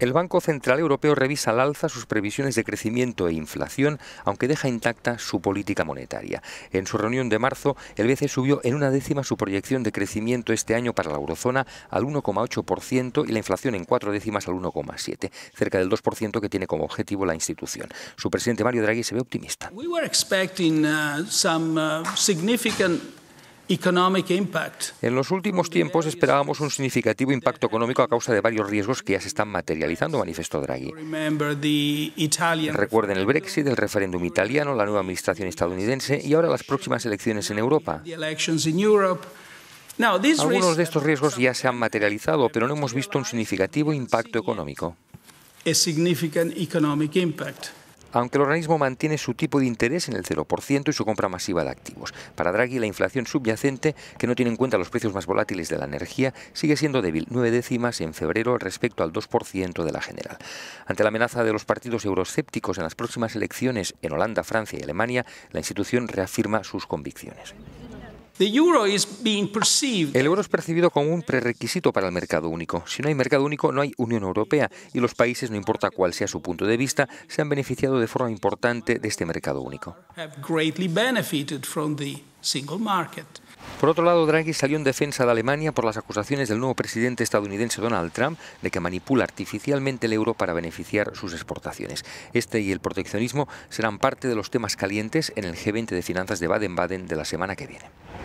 El Banco Central Europeo revisa al alza sus previsiones de crecimiento e inflación, aunque deja intacta su política monetaria. En su reunión de marzo, el BCE subió en una décima su proyección de crecimiento este año para la eurozona al 1,8% y la inflación en cuatro décimas al 1,7%, cerca del 2% que tiene como objetivo la institución. Su presidente Mario Draghi se ve optimista. En los últimos tiempos esperábamos un significativo impacto económico a causa de varios riesgos que ya se están materializando, manifestó Draghi. Recuerden el Brexit, el referéndum italiano, la nueva administración estadounidense y ahora las próximas elecciones en Europa. Algunos de estos riesgos ya se han materializado, pero no hemos visto un significativo impacto económico aunque el organismo mantiene su tipo de interés en el 0% y su compra masiva de activos. Para Draghi, la inflación subyacente, que no tiene en cuenta los precios más volátiles de la energía, sigue siendo débil, nueve décimas en febrero respecto al 2% de la general. Ante la amenaza de los partidos euroscépticos en las próximas elecciones en Holanda, Francia y Alemania, la institución reafirma sus convicciones. El euro es percibido como un prerequisito para el mercado único. Si no hay mercado único, no hay Unión Europea y los países, no importa cuál sea su punto de vista, se han beneficiado de forma importante de este mercado único. Por otro lado, Draghi salió en defensa de Alemania por las acusaciones del nuevo presidente estadounidense Donald Trump de que manipula artificialmente el euro para beneficiar sus exportaciones. Este y el proteccionismo serán parte de los temas calientes en el G20 de Finanzas de Baden-Baden de la semana que viene.